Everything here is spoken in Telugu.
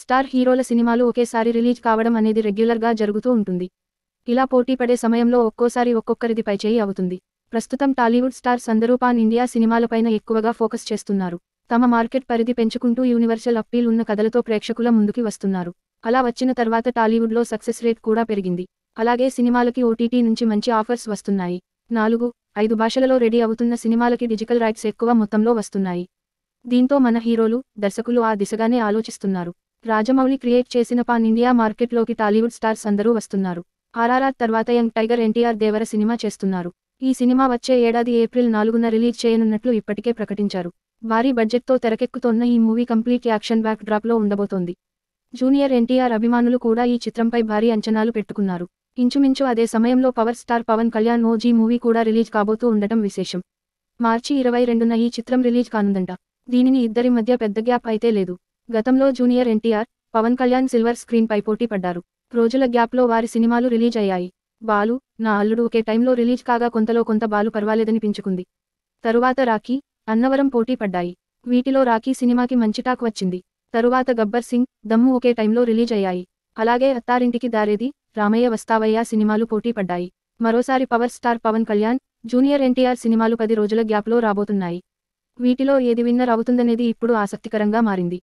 స్టార్ హీరోల సినిమాలు ఒకేసారి రిలీజ్ కావడం అనేది రెగ్యులర్గా జరుగుతూ ఉంటుంది ఇలా పోటీపడే సమయంలో ఒక్కోసారి ఒక్కొక్కరిది పైచేయి అవుతుంది ప్రస్తుతం టాలీవుడ్ స్టార్స్ అందరూ పాన్ ఇండియా సినిమాలపైన ఎక్కువగా ఫోకస్ చేస్తున్నారు తమ మార్కెట్ పరిధి పెంచుకుంటూ యూనివర్సల్ అప్పీల్ ఉన్న కథలతో ప్రేక్షకుల ముందుకి వస్తున్నారు అలా వచ్చిన తర్వాత టాలీవుడ్లో సక్సెస్ రేట్ కూడా పెరిగింది అలాగే సినిమాలకి ఓటీటీ నుంచి మంచి ఆఫర్స్ వస్తున్నాయి నాలుగు ఐదు భాషలలో రెడీ అవుతున్న సినిమాలకి డిజిటల్ రైట్స్ ఎక్కువ మొత్తంలో వస్తున్నాయి దీంతో మన హీరోలు దర్శకులు ఆ దిశగానే ఆలోచిస్తున్నారు రాజమౌళి క్రియేట్ చేసిన పాన్ ఇండియా మార్కెట్లోకి టాలీవుడ్ స్టార్స్ అందరూ వస్తున్నారు ఆర్ఆర్ఆర్ తర్వాత young tiger NTR Devara cinema చేస్తున్నారు ఈ సినిమా వచ్చే ఏడాది ఏప్రిల్ నాలుగున రిలీజ్ చేయనున్నట్లు ఇప్పటికే ప్రకటించారు భారీ బడ్జెట్తో తెరకెక్కుతోన్న ఈ మూవీ కంప్లీట్ యాక్షన్ బ్యాక్ డ్రాప్లో ఉండబోతోంది జూనియర్ ఎన్టీఆర్ అభిమానులు కూడా ఈ చిత్రంపై భారీ అంచనాలు పెట్టుకున్నారు ఇంచుమించు అదే సమయంలో power star Pawan Kalyan OG movie కూడా రిలీజ్ కాబోతూ ఉండటం విశేషం మార్చి ఇరవై రెండున ఈ చిత్రం రిలీజ్ కానుందంట దీనిని ఇద్దరి మధ్య పెద్ద గ్యాప్ అయితే లేదు గతంలో junior NTR Pawan Kalyan silver స్క్రీన్పై పోటీ పడ్డారు రోజుల గ్యాప్లో వారి సినిమాలు రిలీజ్ అయ్యాయి బాలు నా అల్లుడు ఒకే టైంలో రిలీజ్ కాగా కొంతలో కొంత బాలు పర్వాలేదనిపించుకుంది తరువాత రాఖీ అన్నవరం పోటీ పడ్డాయి వీటిలో రాఖీ సినిమాకి మంచి టాక్ వచ్చింది తరువాత గబ్బర్ సింగ్ దమ్ము ఒకే టైంలో రిలీజ్ అయ్యాయి అలాగే అత్తారింటికి దారేది రామయ్య వస్తావయ్య సినిమాలు పోటీ పడ్డాయి మరోసారి power star Pawan Kalyan junior NTR సినిమాలు పది రోజుల గ్యాప్లో రాబోతున్నాయి వీటిలో ఏది విన్నర్ అవుతుందనేది ఇప్పుడు ఆసక్తికరంగా మారింది